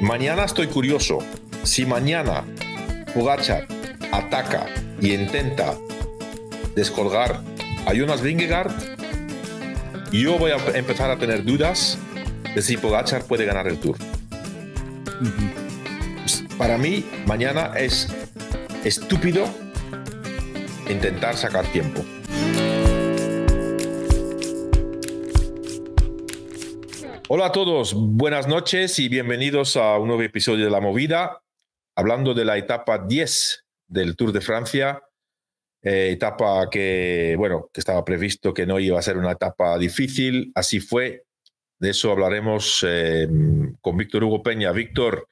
Mañana estoy curioso. Si mañana Pogachar ataca y intenta descolgar a Jonas Vingegaard, yo voy a empezar a tener dudas de si Pogachar puede ganar el Tour. Para mí, mañana es estúpido intentar sacar tiempo. Hola a todos, buenas noches y bienvenidos a un nuevo episodio de La Movida, hablando de la etapa 10 del Tour de Francia, eh, etapa que, bueno, que estaba previsto que no iba a ser una etapa difícil, así fue, de eso hablaremos eh, con Víctor Hugo Peña. Víctor,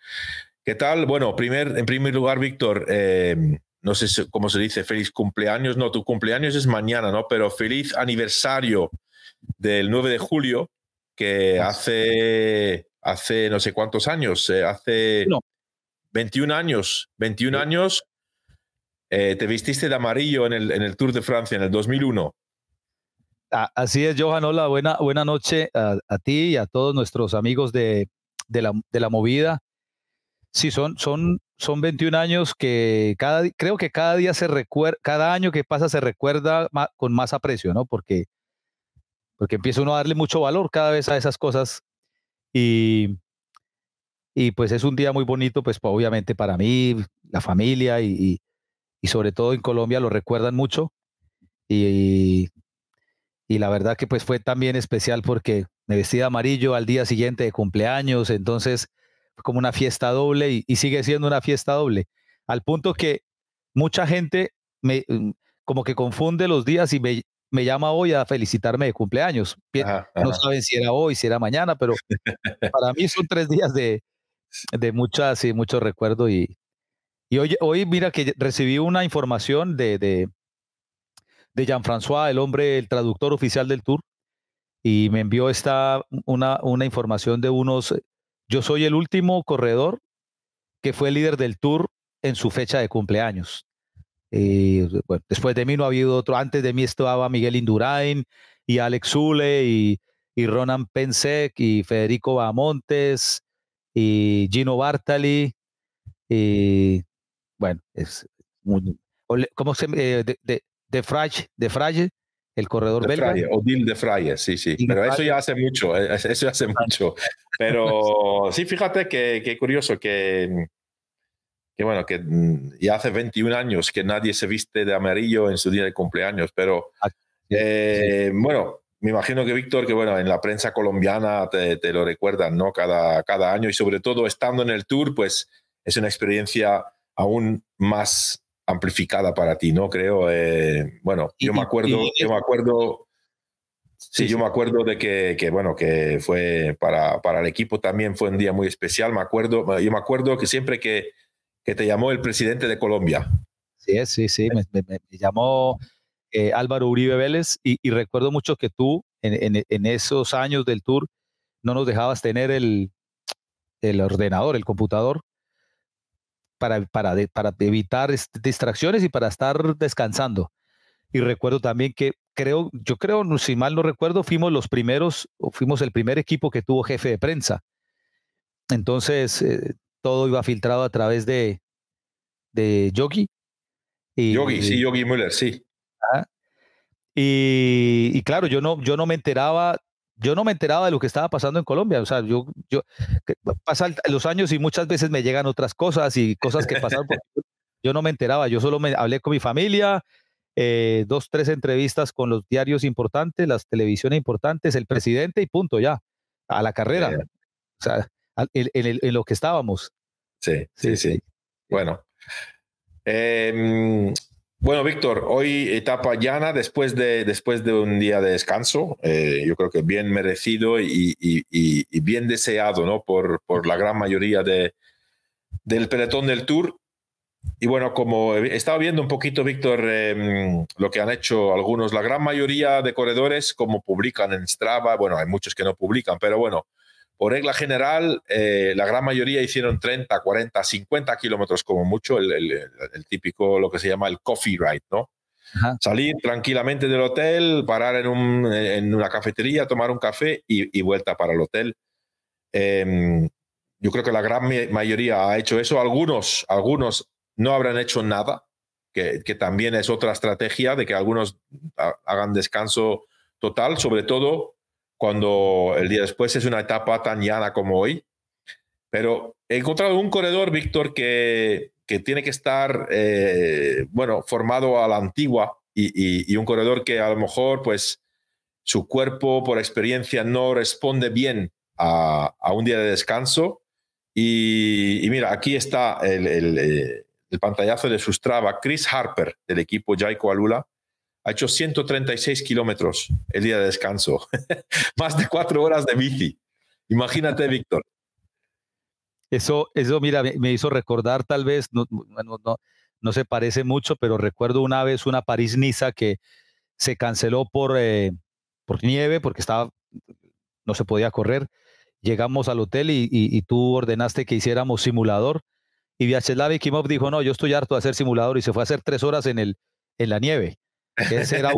¿qué tal? Bueno, primer, en primer lugar, Víctor, eh, no sé cómo se dice, feliz cumpleaños, no, tu cumpleaños es mañana, ¿no? Pero feliz aniversario del 9 de julio que ah. hace, hace no sé cuántos años, eh, hace 21 años, 21 años, eh, te vististe de amarillo en el, en el Tour de Francia en el 2001. Ah, así es, Johan. Hola, buena, buena noche a, ti y a todos nuestros amigos de, de, la, de la movida. Sí, son, son, son 21 años que cada, creo que cada día se recuerda, cada año que pasa se recuerda con más aprecio, ¿no? Porque porque empieza uno a darle mucho valor cada vez a esas cosas y, y pues es un día muy bonito, pues obviamente para mí, la familia y, y, sobre todo en Colombia lo recuerdan mucho y, y, la verdad que pues fue también especial porque me vestí de amarillo al día siguiente de cumpleaños, entonces fue como una fiesta doble y, y sigue siendo una fiesta doble, al punto que mucha gente me mm, como que confunde los días y me me llama hoy a felicitarme de cumpleaños. no saben si era hoy, si era mañana, pero para mí son tres días de, muchas y muchos recuerdos. Y, y hoy, hoy, mira que recibí una información de, de, de Jean-François, el hombre, el traductor oficial del tour, y me envió esta, una, una información de unos, yo soy el último corredor que fue líder del tour en su fecha de cumpleaños. Eh, bueno, después de mí no ha habido otro. Antes de mí estaba Miguel Indurain y Alex Zule y, y Ronan Pensek y Federico Bamontes y Gino Bartali. Y bueno, es como se eh, de, de, de, de Frage, el corredor de belga. Odil de sí, sí. Pero eh, eso ya hace mucho, eso ya hace mucho. Pero sí, fíjate que, que curioso que que bueno, que mm, ya hace 21 años que nadie se viste de amarillo en su día de cumpleaños, pero ah, eh, bueno, me imagino que Víctor, que bueno, en la prensa colombiana te, lo recuerdan, ¿no? Cada, cada año y sobre todo estando en el tour, pues es una experiencia aún más amplificada para ti, ¿no? Creo, eh, bueno, yo me acuerdo, yo me acuerdo, sí, yo me acuerdo de que, que bueno, que fue para, para el equipo también fue un día muy especial, me acuerdo, yo me acuerdo que siempre que que te llamó el presidente de Colombia. Sí, sí, sí, me, llamó eh, Álvaro Uribe Vélez y, recuerdo mucho que tú en, esos años del tour no nos dejabas tener el, ordenador, el computador, para, para, para evitar distracciones y para estar descansando. Y recuerdo también que creo, yo creo, si mal no recuerdo, fuimos los primeros, fuimos el primer equipo que tuvo jefe de prensa. Entonces, eh, todo iba filtrado a través de, de Yogi. Y, Yogi, sí, Yogi Müller, sí. Ah, y, claro, yo no, yo no me enteraba, yo no me enteraba de lo que estaba pasando en Colombia. O sea, yo, yo pasan los años y muchas veces me llegan otras cosas y cosas que pasaron. yo no me enteraba, yo solo me hablé con mi familia, eh, dos, tres entrevistas con los diarios importantes, las televisiones importantes, el presidente y punto, ya, a la carrera. O sea, en, lo que estábamos. Sí, sí, sí. Bueno. Em, bueno, Víctor, hoy etapa llana después de, después de un día de descanso, eh, yo creo que bien merecido y, y, bien deseado ¿no? por, por la gran mayoría de, del pelotón del Tour. Y bueno, como estaba viendo un poquito, Víctor, em, lo que han hecho algunos, la gran mayoría de corredores, como publican en Strava, bueno, hay muchos que no publican, pero bueno, por regla general, eh, la gran mayoría hicieron 30, 40, 50 kilómetros como mucho, el, típico, lo que se llama el coffee ride, ¿no? Salir tranquilamente del hotel, parar en, una cafetería, tomar un café y, vuelta para el hotel. Em, yo creo que la gran mayoría ha hecho eso. Algunos, algunos no habrán hecho nada, que también es otra estrategia de que algunos hagan descanso total, sobre todo cuando el día después es una etapa tan llana como hoy. Pero he encontrado un corredor, Víctor, que, tiene que estar, eh, bueno, formado a la antigua y, un corredor que a lo mejor, pues, su cuerpo por experiencia no responde bien a, un día de descanso. Y, mira, aquí está el, eh, pantallazo de Sustrava, Chris Harper, del equipo Jaico Alula ha hecho 136 kilómetros el día de descanso. Más de cuatro horas de bici. Imagínate, Víctor. Eso, eso, mira, me hizo recordar tal vez, no, no, se parece mucho, pero recuerdo una vez una París-Niza que se canceló por, eh, por nieve, porque estaba, no se podía correr. Llegamos al hotel y, tú ordenaste que hiciéramos simulador. Y Vyacheslav Kimov dijo, no, yo estoy harto de hacer simulador y se fue a hacer tres horas en, el, en la nieve era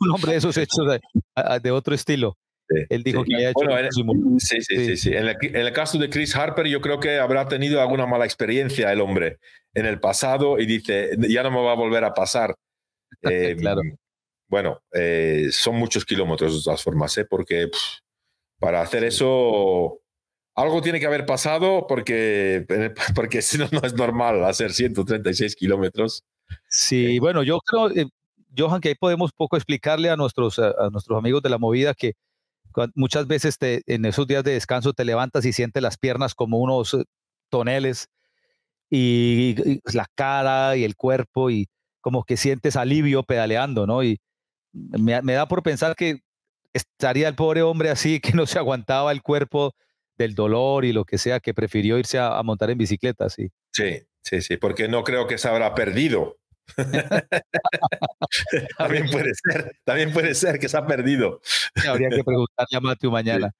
un hombre, de esos hechos de, otro estilo. Él dijo que había hecho. en, sí, sí, sí. en, el caso de Chris Harper, yo creo que habrá tenido alguna mala experiencia el hombre en el pasado y dice, ya no me va a volver a pasar. Eh, claro. Bueno, eh, son muchos kilómetros de todas formas, ¿eh? porque para hacer eso algo tiene que haber pasado porque, porque si no, no es normal hacer 136 kilómetros. Sí, eh, bueno, yo creo, eh, Johan, que ahí podemos poco explicarle a nuestros, a, nuestros amigos de la movida que muchas veces en esos días de descanso te levantas y sientes las piernas como unos eh, toneles y, la cara y el cuerpo y como que sientes alivio pedaleando, ¿no? Y me, da por pensar que estaría el pobre hombre así, que no se aguantaba el cuerpo del dolor y lo que sea, que prefirió irse a, a montar en bicicleta, sí. Sí, Sí, sí, porque no creo que se habrá perdido. también puede ser, también puede ser que se ha perdido. Habría que preguntarle a Matthew mañana.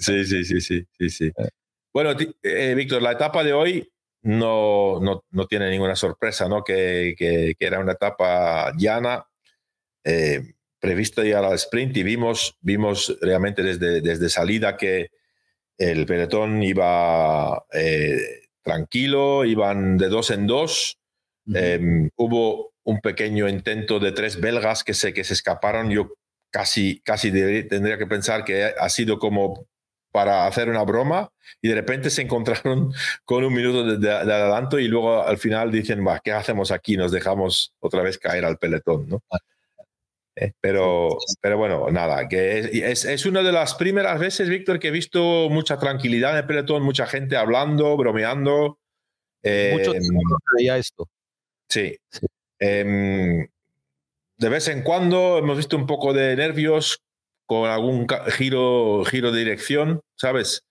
Sí, sí, sí, sí, sí, sí. Eh. Bueno, eh, Víctor, la etapa de hoy no, tiene ninguna sorpresa, ¿no? Que, era una etapa llana, eh, prevista ya la sprint, y vimos, vimos realmente desde, desde salida que el pelotón iba tranquilo, iban de dos en dos. Em, hubo un pequeño intento de tres belgas que sé que se escaparon. Yo casi, casi tendría que pensar que ha sido como para hacer una broma y de repente se encontraron con un minuto de, adelanto y luego al final dicen, ¿qué hacemos aquí? Nos dejamos otra vez caer al pelotón, ¿no? Pero, pero bueno, nada, que es, es, una de las primeras veces, Víctor, que he visto mucha tranquilidad en el pelotón, mucha gente hablando, bromeando. Mucho em, tiempo veía esto. Sí. Em, de vez en cuando hemos visto un poco de nervios con algún giro, giro de dirección, ¿sabes?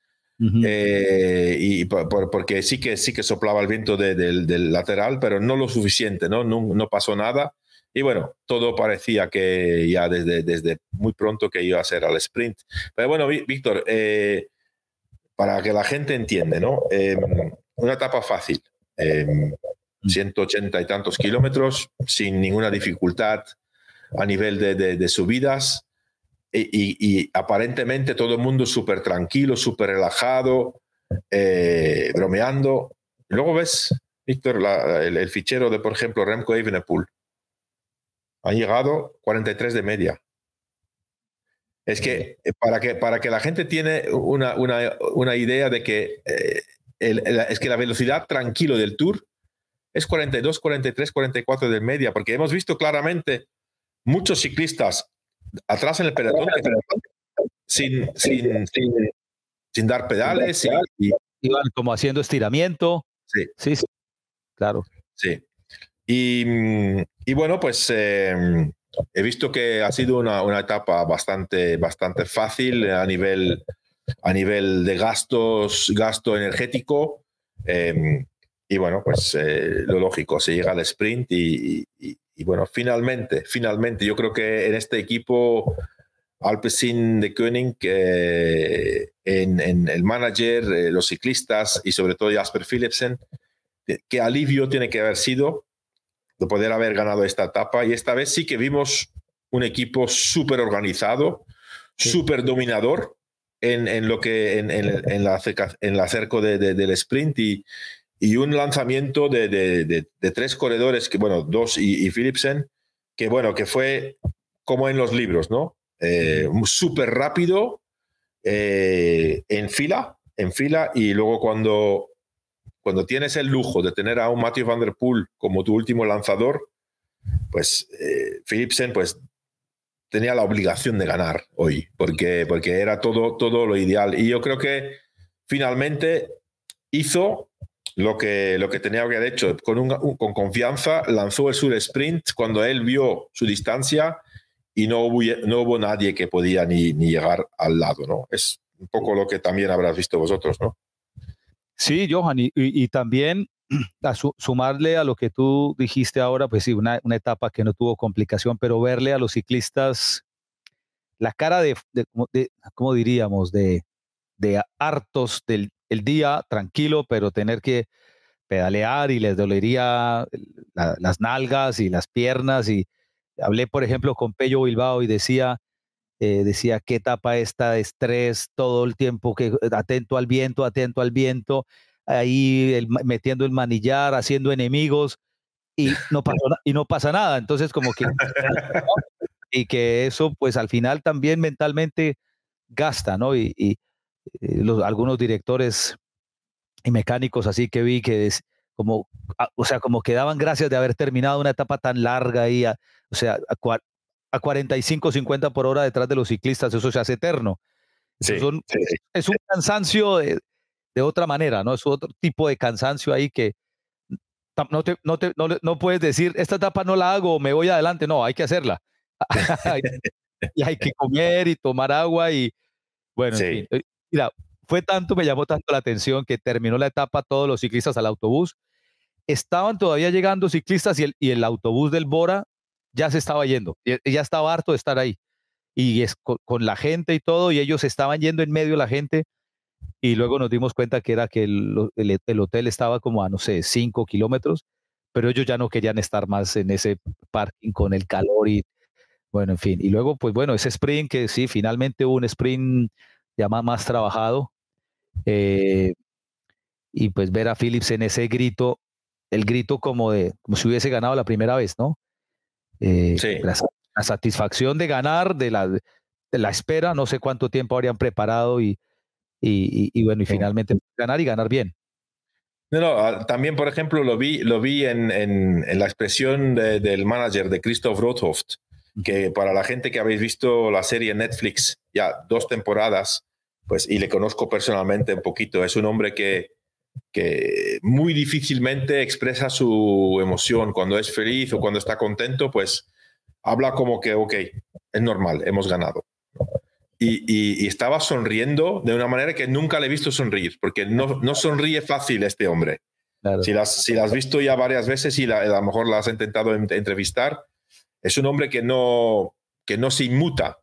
Eh, y porque sí que, sí que soplaba el viento del lateral, pero no lo suficiente, No, no pasó nada. Y bueno, todo parecía que ya desde, desde muy pronto que iba a ser al sprint. Pero bueno, Víctor, eh, para que la gente entiende, ¿no? Em, una etapa fácil, 180 em, mm. y tantos kilómetros, sin ninguna dificultad a nivel de, subidas. E, y, aparentemente todo el mundo súper tranquilo, súper relajado, eh, bromeando. Luego ves, Víctor, el, fichero de, por ejemplo, Remco Evenepoel, han llegado 43 de media. Es que eh, para que, para que la gente tiene una, idea de que eh, es que la velocidad tranquilo del Tour es 42, 43, 44 de media, porque hemos visto claramente muchos ciclistas atrás en el pelotón sin, sin, sin, dar pedales. Iban como haciendo estiramiento. Sí. sí, sí, claro. Sí, y, mm, y bueno, pues em, he visto que ha sido una, una, etapa bastante, bastante fácil a nivel, a nivel de gastos, gasto energético. Em, y bueno, pues eh, lo lógico, se llega al sprint y, y, bueno, finalmente, finalmente, yo creo que en este equipo Alpecin de Koenig, eh, en, en, el manager, eh, los ciclistas y sobre todo Jasper Philipsen, qué alivio tiene que haber sido de poder haber ganado esta etapa. Y esta vez sí que vimos un equipo súper organizado, súper dominador en, en, lo que en, en, la, en del sprint y, y, un lanzamiento de, tres corredores, que, bueno, dos y, y, Philipsen, que bueno, que fue como en los libros, ¿no? Eh, súper rápido, eh, en fila, en fila, y luego cuando cuando tienes el lujo de tener a un Matthew Van Der Poel como tu último lanzador, pues eh, Philipsen pues, tenía la obligación de ganar hoy, porque, porque era todo, todo lo ideal. Y yo creo que finalmente hizo lo que, lo que tenía que haber hecho. Con, un, con confianza lanzó el sur sprint cuando él vio su distancia y no hubo, no hubo nadie que podía ni, ni llegar al lado. ¿no? Es un poco lo que también habrás visto vosotros. ¿no? Sí, Johan, y, también a sumarle a lo que tú dijiste ahora, pues sí, una, etapa que no tuvo complicación, pero verle a los ciclistas la cara de, ¿cómo diríamos?, de, hartos del día, tranquilo, pero tener que pedalear y les dolería las nalgas y las piernas. Y hablé, por ejemplo, con Pello Bilbao y decía, eh, decía qué etapa esta de estrés, todo el tiempo que eh, atento al viento, atento al viento, ahí metiendo el manillar, haciendo enemigos y no pasa, nada. Entonces como que y que eso pues al final también mentalmente gasta, ¿no? Y, eh, algunos directores y mecánicos así que vi que es como, ah, o sea, como que daban gracias de haber terminado una etapa tan larga y, ah, o sea, a 45, 50 por hora detrás de los ciclistas, eso se hace eterno. Es un cansancio de, otra manera, ¿no? Es otro tipo de cansancio ahí que no, te, no, te, no, puedes decir, esta etapa no la hago, me voy adelante, no, hay que hacerla. y hay que comer y tomar agua y bueno, eh, Mira, fue tanto, me llamó tanto la atención que terminó la etapa todos los ciclistas al autobús. Estaban todavía llegando ciclistas y el, y el autobús del Bora ya se estaba yendo, ya estaba harto de estar ahí. Y es con, la gente y todo, y ellos estaban yendo en medio de la gente, y luego nos dimos cuenta que era que el, hotel estaba como a, no sé, cinco kilómetros, pero ellos ya no querían estar más en ese parking con el calor y, bueno, en fin. Y luego, pues bueno, ese sprint que sí, finalmente hubo un sprint ya más, trabajado. Eh, y pues ver a Phillips en ese grito, el grito como de, como si hubiese ganado la primera vez, ¿no? Eh, la, satisfacción de ganar, de la, la espera, no sé cuánto tiempo habrían preparado y, y, bueno, y finalmente ganar y ganar bien. No, ah, también, por ejemplo, lo vi, lo vi en, la expresión del manager de Christoph Rothoft, que para la gente que habéis visto la serie Netflix, ya dos temporadas, pues, y le conozco personalmente un poquito, es un hombre que, que muy difícilmente expresa su emoción. Cuando es feliz o cuando está contento, pues habla como que, ok, es normal, hemos ganado. Y, estaba sonriendo de una manera que nunca le he visto sonreír, porque no, sonríe fácil este hombre. Si, las, si las has visto ya varias veces y a lo mejor la has intentado entrevistar, es un hombre que que no se inmuta,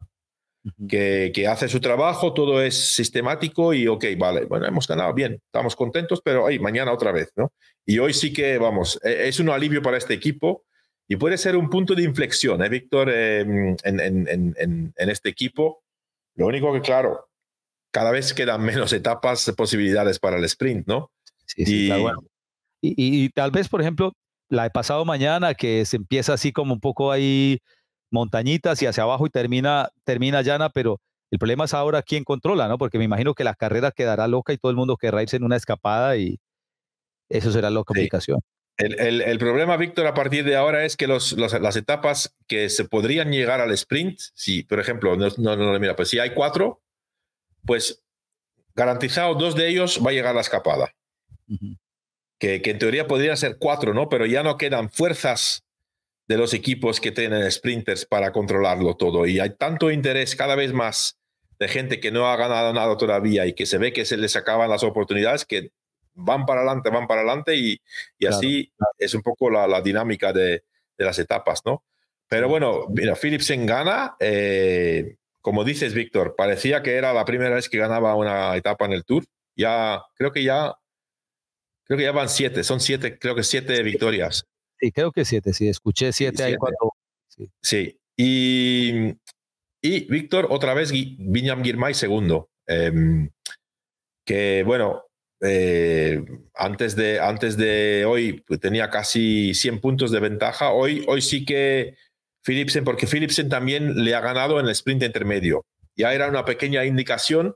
que, hace su trabajo, todo es sistemático y ok, vale, bueno, hemos ganado bien, estamos contentos, pero mañana otra vez, ¿no? Y hoy sí que, vamos, e, es un alivio para este equipo y puede ser un punto de inflexión, ¿eh, Víctor, em, en, este equipo? Lo único que, claro, cada vez quedan menos etapas, posibilidades para el sprint, ¿no? Sí, sí, y tal vez, por ejemplo, la de pasado mañana, que se empieza así como un poco ahí montañitas y hacia abajo y termina, termina llana, pero el problema es ahora quién controla, ¿no? Porque me imagino que la carrera quedará loca y todo el mundo querrá irse en una escapada y eso será la complicación. El, el, problema, Víctor, a partir de ahora es que los, las etapas que se podrían llegar al sprint, si, por ejemplo, no, no, no, mira, pues si hay cuatro, pues garantizado dos de ellos va a llegar a la escapada. que, que en teoría podrían ser cuatro, ¿no? Pero ya no quedan fuerzas de los equipos que tienen sprinters para controlarlo todo. Y hay tanto interés cada vez más de gente que no ha ganado nada todavía y que se ve que se les acaban las oportunidades que van para adelante, van para adelante y, así es un poco la, dinámica de, las etapas, ¿no? Pero bueno, mira, Phillips en gana eh, como dices, Víctor, parecía que era la primera vez que ganaba una etapa en el Tour. Ya, creo que ya, creo que ya van siete, son siete, creo que siete victorias y creo que siete, sí, escuché siete, ahí cuando... Sí. Y, y Víctor, otra vez, Viñam Girmay segundo. Em, que bueno, eh, antes, de, antes de hoy pues, tenía casi 100 puntos de ventaja. Hoy, hoy sí que Philipsen, porque Philipsen también le ha ganado en el sprint intermedio. Ya era una pequeña indicación,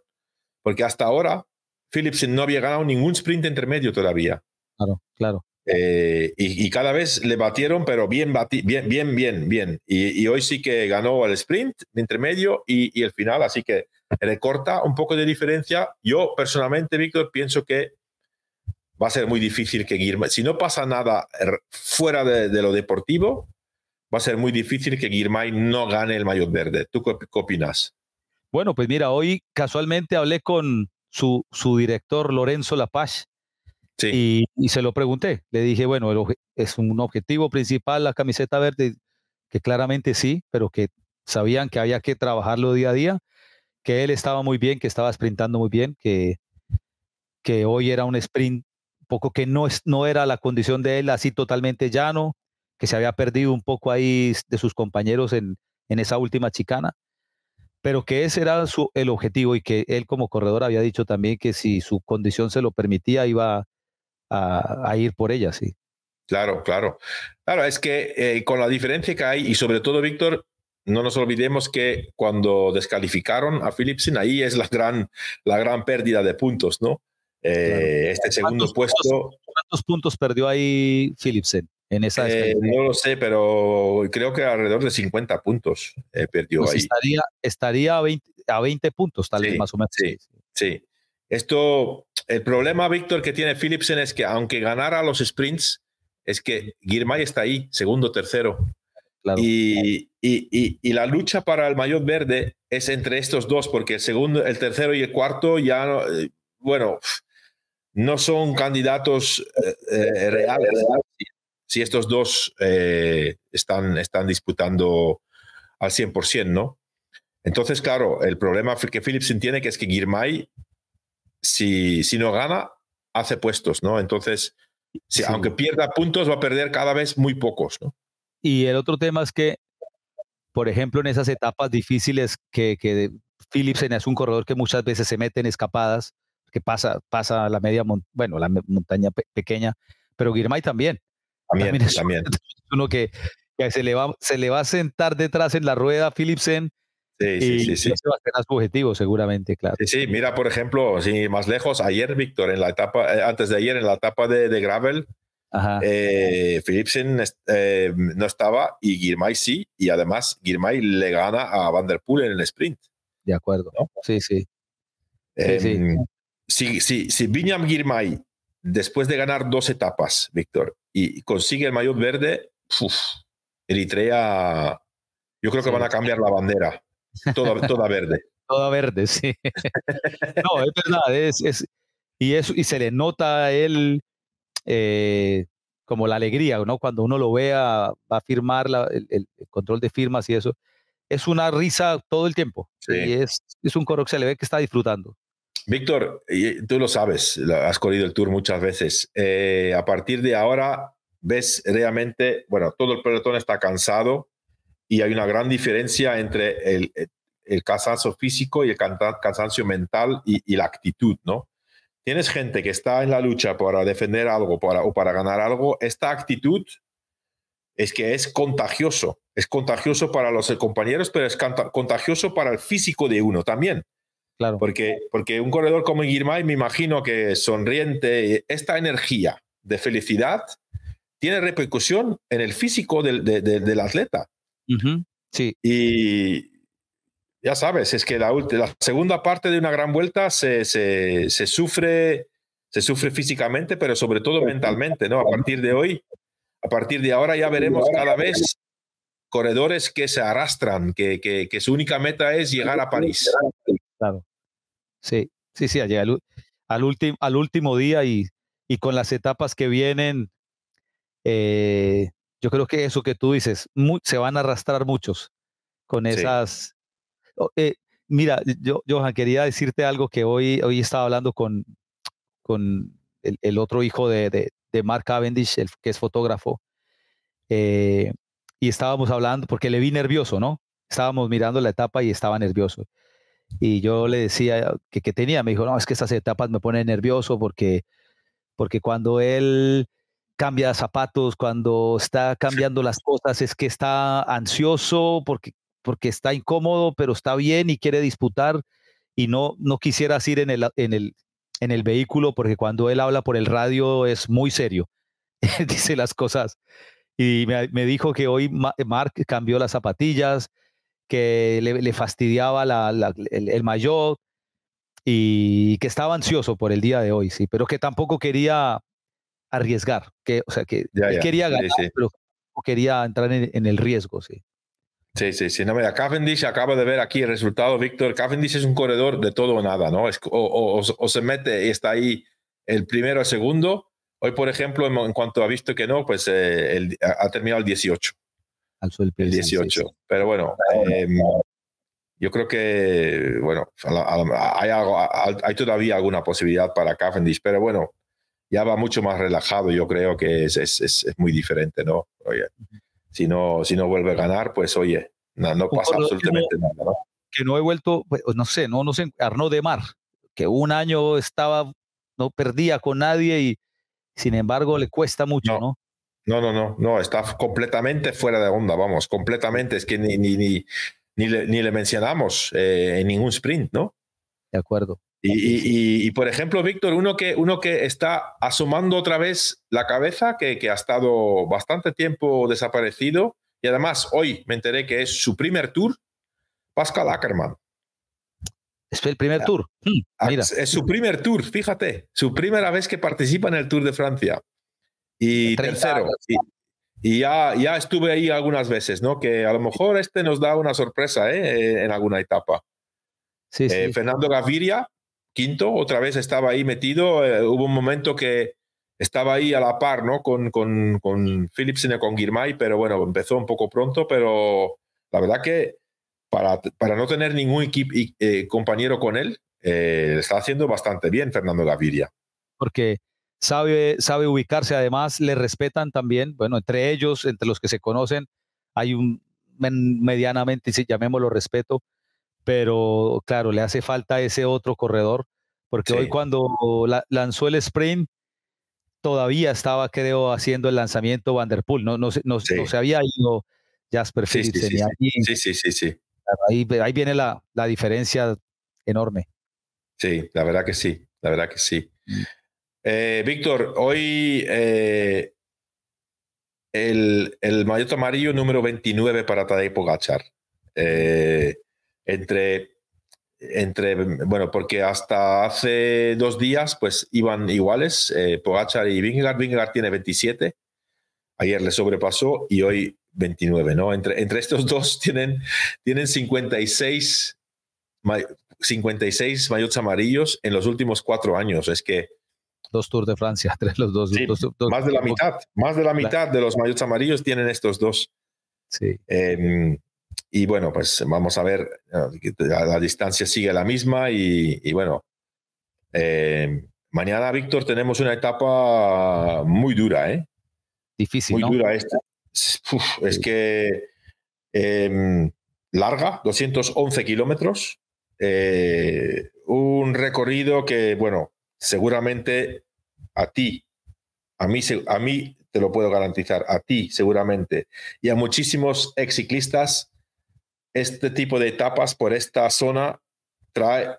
porque hasta ahora Philipsen no había ganado ningún sprint intermedio todavía. Claro, claro. Eh, y, cada vez le batieron, pero bien, bien, bien, bien, Y, hoy sí que ganó el sprint, de intermedio y, el final, así que le corta un poco de diferencia. Yo personalmente, Víctor, pienso que va a ser muy difícil que Guirmay, si no pasa nada er, fuera de, lo deportivo, va a ser muy difícil que Guirmay no gane el mayor verde. ¿Tú qué, opinas? Bueno, pues mira, hoy casualmente hablé con su, su director Lorenzo Lapaz y, se lo pregunté, le dije, bueno, es un objetivo principal la camiseta verde, que claramente sí, pero que sabían que había que trabajarlo día a día, que él estaba muy bien, que estaba sprintando muy bien, que, que hoy era un sprint poco que no, es, no era la condición de él así totalmente llano, que se había perdido un poco ahí de sus compañeros en, en esa última chicana, pero que ese era su, el objetivo y que él como corredor había dicho también que si su condición se lo permitía iba a, ir por ella, sí. Claro, claro. Claro, es que eh, con la diferencia que hay, y sobre todo, Víctor, no nos olvidemos que cuando descalificaron a Philipsen, ahí es la gran, la gran pérdida de puntos, ¿no? Eh, este segundo puesto. Puntos, ¿Cuántos puntos perdió ahí Philipsen? En esa eh, no lo sé, pero creo que alrededor de 50 puntos perdió pues ahí. Estaría, estaría a, 20, puntos, tal vez más o menos. Sí, sí. Esto el problema, Víctor, que tiene Philipsen es que aunque ganara los sprints, es que Girmay está ahí, segundo, tercero. Y, la lucha para el mayor verde es entre estos dos, porque el segundo, el tercero y el cuarto ya, no, eh, bueno, no son candidatos eh, eh, reales si estos dos están, están disputando al 100%, ¿no? Entonces, claro, el problema que Philipsen tiene que es que Girmay si, no gana, hace puestos, ¿no? Entonces, si, aunque pierda puntos, va a perder cada vez muy pocos, ¿no? Y el otro tema es que, por ejemplo, en esas etapas difíciles que, Philipsen es un corredor que muchas veces se mete en escapadas, que pasa, pasa la media, bueno, la montaña pequeña, pero Guirmay también. También, también, es, uno que, se, le va, se le va a sentar detrás en la rueda a Philipsen Sí, sí, sí, sí. va a más objetivo, seguramente, claro. Sí, sí, mira, por ejemplo, sí, más lejos, ayer, Víctor, en la etapa, eh, antes de ayer, en la etapa de, de Gravel, eh, eh, no estaba y Girmay sí, y además Girmay le gana a Vanderpool en el sprint. De acuerdo. ¿no? Sí, sí. sí, em, Si, si, si después de ganar dos etapas, Víctor, y consigue el maillot verde, uf, Eritrea, yo creo que van a cambiar la bandera. Toda, verde. toda verde, sí. no, es verdad, es, y, se le nota él eh, como la alegría, ¿no? Cuando uno lo vea, va a firmar el, control de firmas y eso. Es una risa todo el tiempo. Sí. Y es, un coro que se le ve que está disfrutando. Víctor, eh, tú lo sabes, has corrido el tour muchas veces. Eh, a partir de ahora, ves realmente, bueno, todo el pelotón está cansado, y hay una gran diferencia entre el, cansancio físico y el cansancio mental y, la actitud, ¿no? Tienes gente que está en la lucha para defender algo para, o para ganar algo, esta actitud es que es contagioso, es contagioso para los compañeros, pero es contagioso para el físico de uno también. Claro. Porque, porque un corredor como Guirmay, me imagino que sonriente, esta energía de felicidad tiene repercusión en el físico del, del atleta. Sí. Y ya sabes, es que la, segunda parte de una gran vuelta se, sufre se sufre físicamente, pero sobre todo mentalmente, ¿no? A partir de hoy, a partir de ahora ya veremos cada vez corredores que se arrastran, que, su única meta es llegar a París. Sí, sí, sí, al, al, al último día y, y, con las etapas que vienen, eh, yo creo que eso que tú dices, se van a arrastrar muchos con esas... Eh, mira, yo, Johan, quería decirte algo que hoy, hoy estaba hablando con, con el, otro hijo de, de, Mark Cavendish, que es fotógrafo, eh, y estábamos hablando, porque le vi nervioso, ¿no? Estábamos mirando la etapa y estaba nervioso. Y yo le decía que, tenía, me dijo, no, es que estas etapas me ponen nervioso porque, porque cuando él cambia zapatos, cuando está cambiando las cosas, es que está ansioso porque, porque está incómodo, pero está bien y quiere disputar y no, no quisieras ir en el, en, el, en el vehículo porque cuando él habla por el radio es muy serio, dice las cosas. Y me, dijo que hoy Mark cambió las zapatillas, que le, fastidiaba el, mayor y que estaba ansioso por el día de hoy, sí, pero que tampoco quería arriesgar, que, o sea, que quería ganar, quería entrar en, el riesgo, sí. Sí, sí, sí. No, mira, Cavendish acaba de ver aquí el resultado, Víctor. Cavendish es un corredor de todo o nada, ¿no? o, o, se mete y está ahí el primero o segundo. Hoy, por ejemplo, en, cuanto ha visto que no, pues eh, ha terminado el 18. Al el, el 18. pero bueno, em, yo creo que, bueno, hay, algo, hay todavía alguna posibilidad para Cavendish, pero bueno, ya va mucho más relajado, yo creo que es, es, muy diferente, ¿no? Oye, si ¿no? Si no vuelve a ganar, pues oye, no, pasa absolutamente nada, ¿no? Que no he vuelto, pues, no sé, no, no sé, Arnaud de Mar, que un año estaba, no perdía con nadie y sin embargo le cuesta mucho, ¿no? No, no, no, no, está completamente fuera de onda, vamos, completamente, es que ni, ni, ni, ni, le, mencionamos eh, en ningún sprint, ¿no? De acuerdo. Y, por ejemplo, Víctor, uno que, uno que está asomando otra vez la cabeza, que, ha estado bastante tiempo desaparecido, y además hoy me enteré que es su primer tour, Pascal Ackerman. Es el primer tour. Hmm, ah, es su primer tour, fíjate, su primera vez que participa en el Tour de Francia. Y tercero. Y, ya, estuve ahí algunas veces, ¿no? Que a lo mejor este nos da una sorpresa ¿eh? Eh, en alguna etapa. Eh, Fernando Gaviria, quinto, otra vez estaba ahí metido. Eh, hubo un momento que estaba ahí a la par, ¿no? Con, con, con y con Girmay, pero bueno, empezó un poco pronto, pero la verdad que para, para no tener ningún equipo, eh, compañero con él, eh, está haciendo bastante bien Fernando Gaviria. Porque sabe, sabe ubicarse, además le respetan también, bueno, entre ellos, entre los que se conocen, hay un medianamente, si llamémoslo respeto, pero claro, le hace falta ese otro corredor, porque hoy cuando lanzó el sprint, todavía estaba, creo, haciendo el lanzamiento Vanderpool, no, no, no, se había ido Jasper sí, Sí, ahí, sí, sí, Ahí, viene la, diferencia enorme. Sí, la verdad que sí, la verdad que sí. Mm. Eh, Víctor, hoy eh, el, el amarillo número 29 para Tadej Pogachar. Mm. Eh, entre entre, bueno, porque hasta hace dos días pues iban iguales, eh, Pogachar y Vingegaard. Vingegaard tiene 27, ayer le sobrepasó y hoy 29, ¿no? Entre, entre estos dos tienen, tienen 56, 56 mayots amarillos en los últimos cuatro años. Es que... Dos Tours de Francia, tres los dos. más de la mitad, más de la mitad de los mayots amarillos tienen estos dos. Sí y bueno, pues vamos a ver, eh, la, distancia sigue la misma y, bueno, eh, mañana, Víctor, tenemos una etapa muy dura, ¿eh? Difícil. Muy dura esta. es que em, larga, 211 kilómetros, eh, un recorrido que, bueno, seguramente a ti, a mí, a mí te lo puedo garantizar, a ti seguramente, y a muchísimos ex ciclistas este tipo de etapas por esta zona trae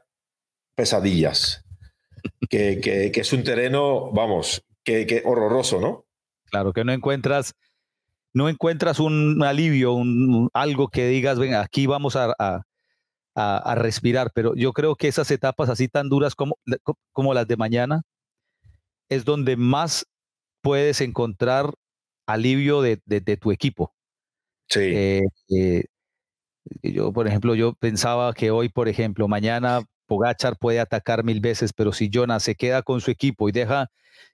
pesadillas, que, es un terreno, vamos, que, horroroso, ¿no? Claro, que no encuentras, no encuentras un alivio, un, algo que digas, venga, aquí vamos a, respirar, pero yo creo que esas etapas así tan duras como, como las de mañana es donde más puedes encontrar alivio de, tu equipo. Sí. Eh, eh, yo, por ejemplo, yo pensaba que hoy, por ejemplo, mañana Pogachar puede atacar mil veces, pero si Jonas se queda con su equipo y deja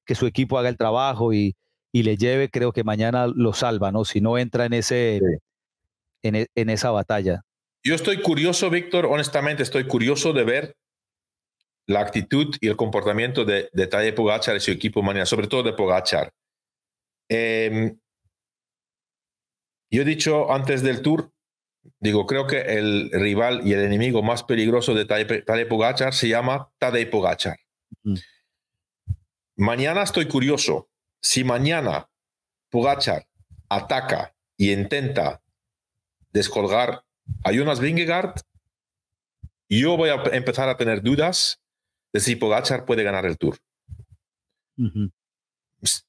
que su equipo haga el trabajo y, le lleve, creo que mañana lo salva, ¿no? Si no entra en, ese, e, en, esa batalla. Yo estoy curioso, Víctor, honestamente estoy curioso de ver la actitud y el comportamiento de, de Pogachar y su equipo mañana, sobre todo de Pogachar. Em, yo he dicho antes del tour, Digo, creo que el rival y el enemigo más peligroso de Tadej Pogachar se llama Tadej Pogachar. Mm. Mañana estoy curioso. Si mañana Pogachar ataca y intenta descolgar a Jonas Vingegaard, yo voy a empezar a tener dudas de si Pogachar puede ganar el Tour.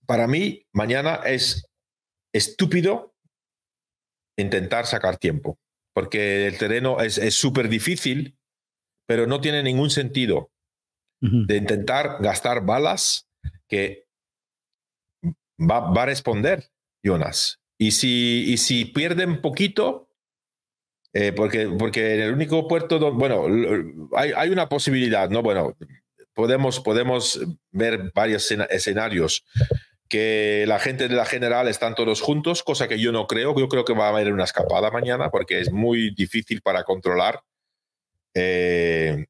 Para mí, mañana es estúpido intentar sacar tiempo porque el terreno es súper difícil, pero no tiene ningún sentido de intentar gastar balas que va, a responder Jonas. Y si, y si pierden poquito, eh, porque, porque en el único puerto, bueno, hay, hay, una posibilidad, ¿no? Bueno, podemos, podemos ver varios escenarios, que la gente de la general están todos juntos, cosa que yo no creo. Yo creo que va a haber una escapada mañana porque es muy difícil para controlar. Eh,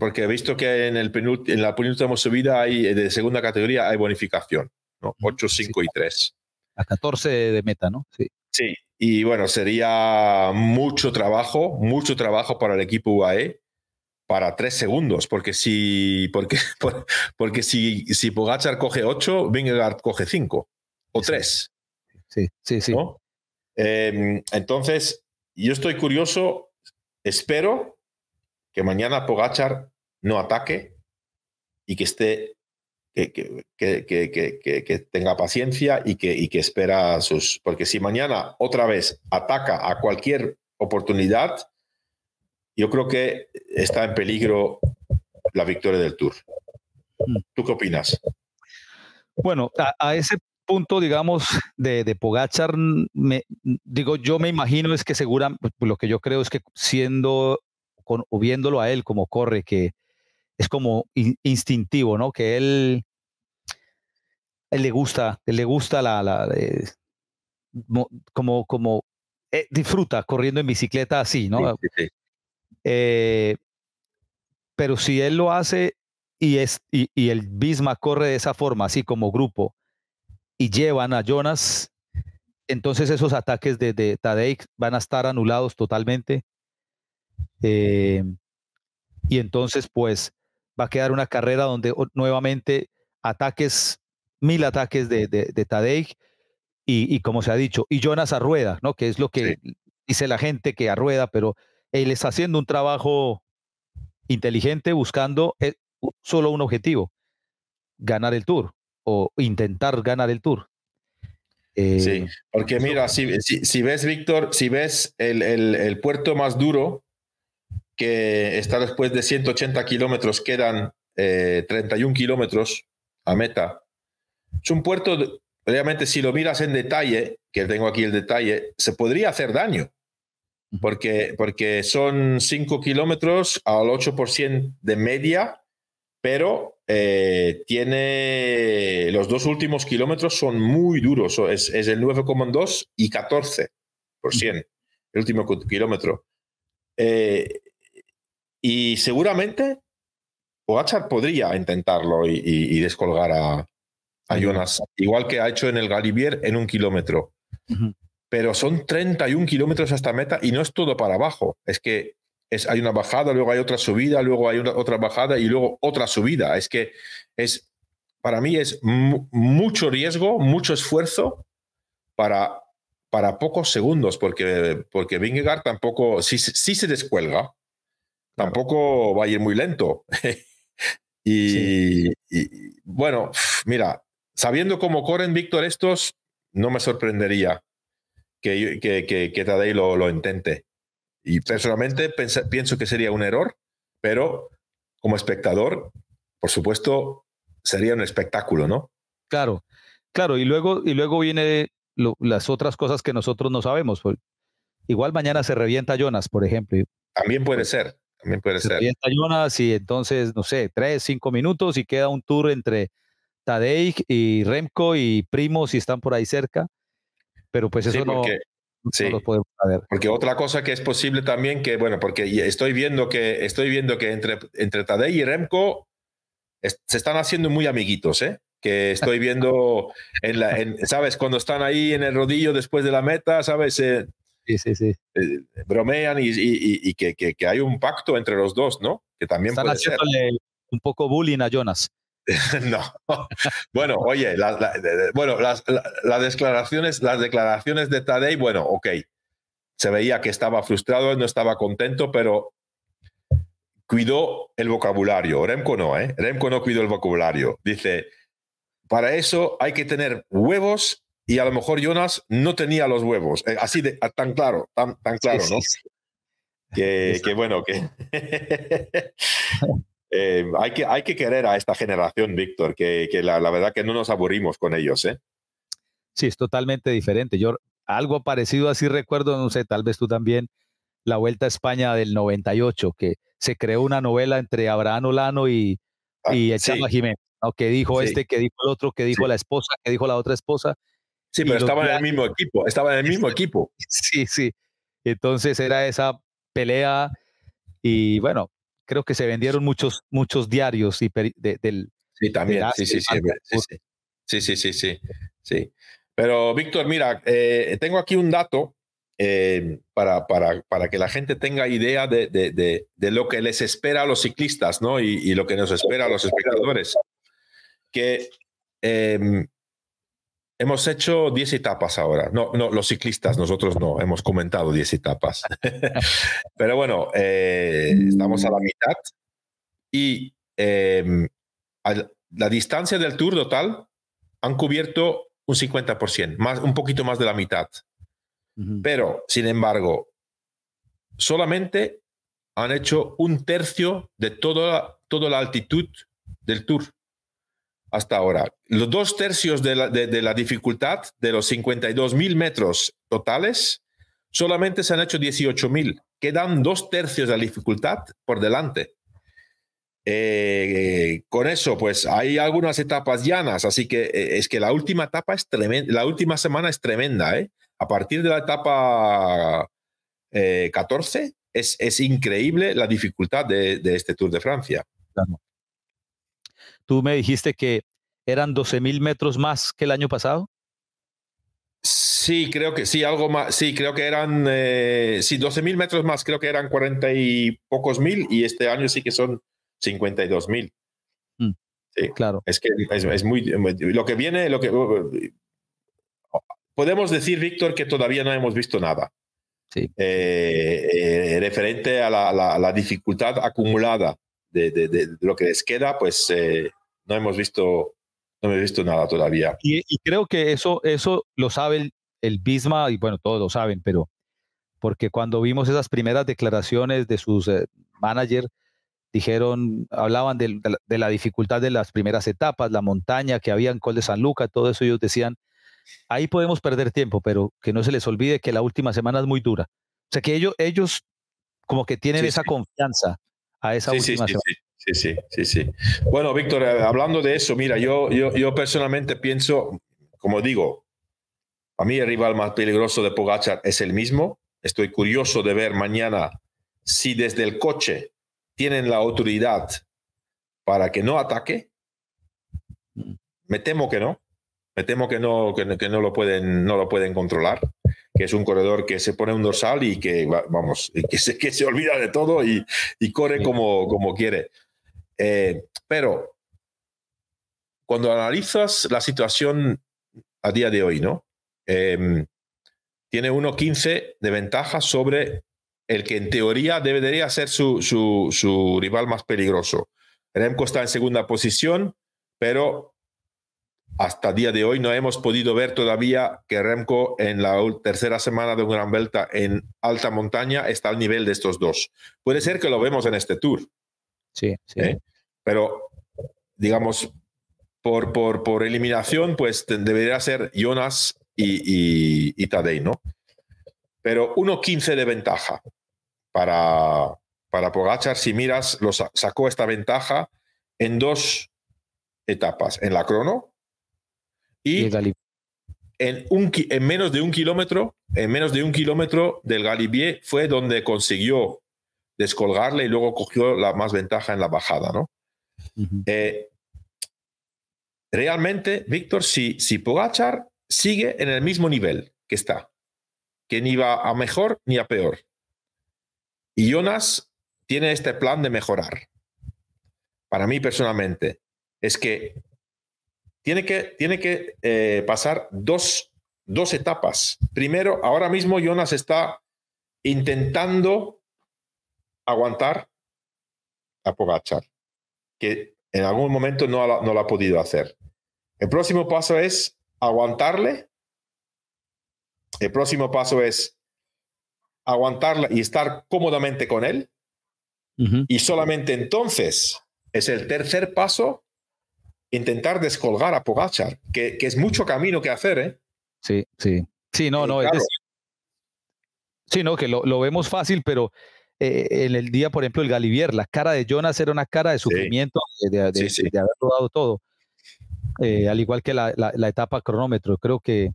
porque he visto que en, el en la penúltima subida hay, de segunda categoría hay bonificación, ¿no? 8, 5 y 3. A 14 de meta, ¿no? Sí. Sí, y bueno, sería mucho trabajo, mucho trabajo para el equipo UAE para tres segundos, porque si, porque, porque si, si Pogachar coge ocho, Vingegaard coge cinco o tres. Sí, sí, sí. Em, entonces, yo estoy curioso, espero que mañana Pogachar no ataque y que esté, que, que, tenga paciencia y que, y que espera sus, porque si mañana otra vez ataca a cualquier oportunidad, yo creo que está en peligro la victoria del Tour. Mm. ¿Tú qué opinas? Bueno, a, ese punto, digamos, de, de Pogachar, digo, yo me imagino es que segura, lo que yo creo es que siendo o viéndolo a él como corre, que es como instintivo, ¿no? Que él, le gusta, le gusta la, eh, como, como eh, disfruta corriendo en bicicleta así, ¿no? sí, sí. Eh, pero si él lo hace y, es, y, el Bisma corre de esa forma, así como grupo, y llevan a Jonas, entonces esos ataques de, de van a estar anulados totalmente. Eh, y entonces, pues, va a quedar una carrera donde nuevamente ataques, mil ataques de, de, y, como se ha dicho, y Jonas a rueda, ¿no? Que es lo que dice la gente que a rueda, pero él está haciendo un trabajo inteligente buscando eh, solo un objetivo, ganar el tour o intentar ganar el tour. sí, eh, porque mira, si, ves, Víctor, si ves el, puerto más duro, que está después de 180 kilómetros, quedan 31 eh, kilómetros a meta. Es un puerto, realmente, si lo miras en detalle, que tengo aquí el detalle, se podría hacer daño porque, porque son 5 kilómetros al 8% de media, pero eh, tiene los dos últimos kilómetros son muy duros, es, el 9,2 y 14%, el último kilómetro. Eh, y seguramente Pogachar podría intentarlo y, descolgar a, Jonas, igual que ha hecho en el Galibier en un kilómetro pero son 31 kilómetros hasta meta y no es todo para abajo. Es que es, hay una bajada, luego hay otra subida, luego hay otra bajada y luego otra subida. Es que es, para mí es mucho riesgo, mucho esfuerzo para, para pocos segundos, porque, porque Vingegaard tampoco, si, se descuelga, tampoco va a ir muy lento. y, y, bueno, mira, sabiendo cómo corren Víctor estos, no me sorprendería que, que, Tadei lo, intente. Y personalmente pienso que sería un error, pero como espectador, por supuesto, sería un espectáculo, ¿no? Claro, claro. Y luego, y luego viene las otras cosas que nosotros no sabemos. Igual mañana se revienta Jonas, por ejemplo. También puede pues ser, también puede se ser. Revienta Jonas y entonces, no sé, tres, cinco minutos y queda un tour entre Tadej y Remco y Primo si están por ahí cerca. Pero pues eso no lo podemos saber. porque otra cosa que es posible también que, bueno, porque estoy viendo que, estoy viendo que entre, entre Tadei y Remco se están haciendo muy amiguitos, ¿eh? Que estoy viendo, en ¿sabes? Cuando están ahí en el rodillo después de la meta, ¿sabes? Eh, sí, sí, sí. Eh, bromean y, y, que, que, hay un pacto entre los dos, ¿no? Que también están haciendo un poco bullying a Jonas. no. Bueno, oye, bueno, las, declaraciones, las declaraciones de Tadei, bueno, ok. Se veía que estaba frustrado, no estaba contento, pero cuidó el vocabulario. Remco no, ¿eh? Remco no cuidó el vocabulario. Dice, para eso hay que tener huevos y a lo mejor Jonas no tenía los huevos. Eh, así de ah, tan claro, tan, tan claro, ¿no? que, bueno, que, Eh, hay, que, hay que querer a esta generación, Víctor, que, la, verdad que no nos aburrimos con ellos. ¿eh? Sí, es totalmente diferente. Yo algo parecido así recuerdo, no sé, tal vez tú también, la Vuelta a España del 98, que se creó una novela entre Abraham Olano y, el ah, Jiménez, que dijo este, que dijo el otro, que dijo la esposa, que dijo la otra esposa. Sí, pero estaban en el mismo equipo, estaban en el mismo equipo. Sí, sí. Entonces era esa pelea y bueno, creo que se vendieron muchos, muchos diarios y del... Sí, también, sí, sí, sí, sí, sí, sí, sí, Pero Víctor, mira, eh, tengo aquí un dato eh, para, para, que la gente tenga idea de, lo que les espera a los ciclistas, ¿no? Y, lo que nos espera a los espectadores. Que em, Hemos hecho 10 etapas ahora. No, no, los ciclistas, nosotros no, hemos comentado 10 etapas. Pero bueno, eh, estamos a la mitad y em, la distancia del tour total han cubierto un 50%, más, un poquito más de la mitad. Pero, sin embargo, solamente han hecho un tercio de toda, toda la altitud del tour hasta ahora. Los dos tercios de la, dificultad de los 52 mil metros totales, solamente se han hecho 18.000. Quedan dos tercios de la dificultad por delante. Eh, con eso, pues hay algunas etapas llanas, así que eh, es que la última etapa es tremenda, la última semana es tremenda, ¿eh? A partir de la etapa 14 es, increíble la dificultad de, este Tour de Francia. Tú me dijiste que eran 12.000 metros más que el año pasado. Sí, creo que sí, algo más. Sí, creo que eran, eh, sí, 12.000 metros más, creo que eran cuarenta y pocos mil, y este año sí que son 52.000. Mm, claro. Es que es, muy, lo que viene, lo que. Uh, uh, oh, podemos decir, Víctor, que todavía no hemos visto nada. Sí. Eh, eh, referente a la dificultad acumulada de, lo que les queda, pues eh, no hemos visto no hemos visto nada todavía. Y, creo que eso, eso lo sabe el, el, Bisma, y bueno, todos lo saben, pero porque cuando vimos esas primeras declaraciones de sus eh, managers dijeron, hablaban de, la, dificultad de las primeras etapas, la montaña que había en Col de San Luca, todo eso ellos decían, ahí podemos perder tiempo, pero que no se les olvide que la última semana es muy dura. O sea que ellos, ellos como que tienen esa confianza esa sí, sí, Sí, sí, sí, sí. Bueno, Víctor, eh, hablando de eso, mira, yo, yo, yo personalmente pienso, como digo, a mí el rival más peligroso de Pogachar es el mismo. Estoy curioso de ver mañana si desde el coche tienen la autoridad para que no ataque. Mm. Me temo que no. Me temo que no, que no, lo, pueden, no lo pueden controlar que es un corredor que se pone un dorsal y que, vamos, que se, que se olvida de todo y, corre como, como quiere. Eh, pero cuando analizas la situación a día de hoy, ¿no? Eh, tiene 1.15 de ventaja sobre el que en teoría debería ser su, su, rival más peligroso. Remco está en segunda posición, pero hasta día de hoy no hemos podido ver todavía que Remco en la tercera semana de un gran vuelta en alta montaña está al nivel de estos dos. Puede ser que lo vemos en este tour. Sí, sí. ¿Eh? Pero, digamos, por, por, por, eliminación, pues debería ser Jonas y, Tadei, ¿no? Pero 1.15 de ventaja para, para Pogachar. Si miras, los sacó esta ventaja en dos etapas, en la crono y, en, un, en menos de un kilómetro, en menos de un kilómetro del Galibier fue donde consiguió descolgarle y luego cogió la más ventaja en la bajada, ¿no? Eh, realmente, Víctor, si, si Pogachar sigue en el mismo nivel que está, que ni va a mejor ni a peor, y Jonas tiene este plan de mejorar, para mí personalmente, es que tiene que, tiene que eh, pasar dos, dos etapas. Primero, ahora mismo Jonas está intentando aguantar a Pogachar, que en algún momento no, lo ha podido hacer. El próximo paso es aguantarle. El próximo paso es aguantarla y estar cómodamente con él. Y solamente entonces es el tercer paso intentar descolgar a Pogachar, que, es mucho camino que hacer, ¿eh? Sí, sí. Sí, no, eh, no. sí, no, que lo, vemos fácil, pero eh, en el día, por ejemplo, el Galivier, la cara de Jonas era una cara de sufrimiento, de, haber rodado todo. Eh, al igual que la, etapa cronómetro, creo que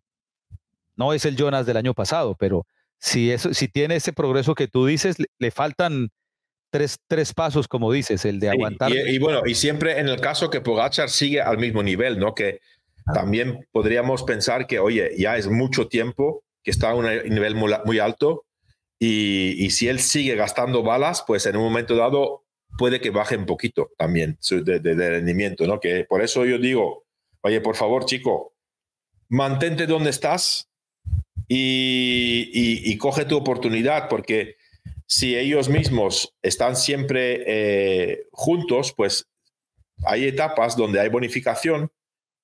no es el Jonas del año pasado, pero si, eso, si tiene ese progreso que tú dices, le faltan tres, pasos, como dices, el de aguantar. Y, bueno, y siempre en el caso que Pogachar sigue al mismo nivel, ¿no? Que también podríamos pensar que, oye, ya es mucho tiempo que está a un nivel muy, alto y, si él sigue gastando balas, pues en un momento dado puede que baje un poquito también de, rendimiento, ¿no? Que por eso yo digo, oye, por favor, chico, mantente donde estás y, y, y coge tu oportunidad, porque si ellos mismos están siempre eh, juntos, pues hay etapas donde hay bonificación,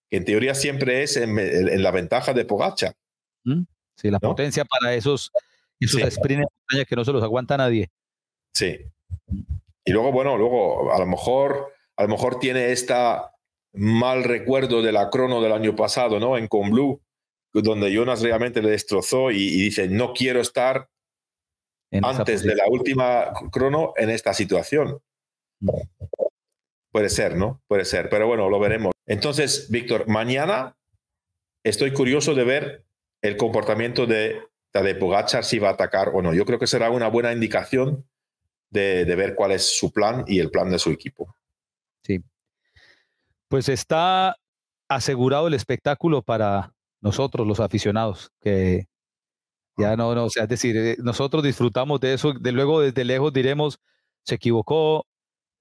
que en teoría siempre es en, la ventaja de Pogacha. Mm, sí, la potencia para esos, esos sprints que no se los aguanta nadie. Sí. Y luego, bueno, luego a lo mejor, a lo mejor tiene esta mal recuerdo de la crono del año pasado, ¿no? En Conblue, donde Jonas realmente le destrozó y dice, no quiero estar antes de la última crono en esta situación. Puede ser, ¿no? Puede ser, pero bueno, lo veremos. Entonces, Víctor, mañana estoy curioso de ver el comportamiento de Tadej Pogacar, si va a atacar o no. Yo creo que será una buena indicación de, de ver cuál es su plan y el plan de su equipo. Sí. Pues está asegurado el espectáculo para nosotros, los aficionados, que ya ah. no, no, o sea, es decir, eh, nosotros disfrutamos de eso, de luego desde lejos diremos, se equivocó,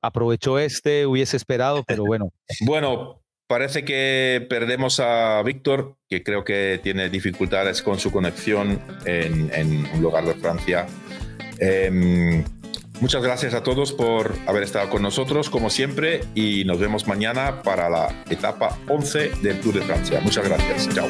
aprovechó este, hubiese esperado, pero bueno. bueno, parece que perdemos a Víctor, que creo que tiene dificultades con su conexión en, un lugar de Francia. Em, muchas gracias a todos por haber estado con nosotros, como siempre, y nos vemos mañana para la etapa 11 del Tour de Francia. Muchas gracias. Chao.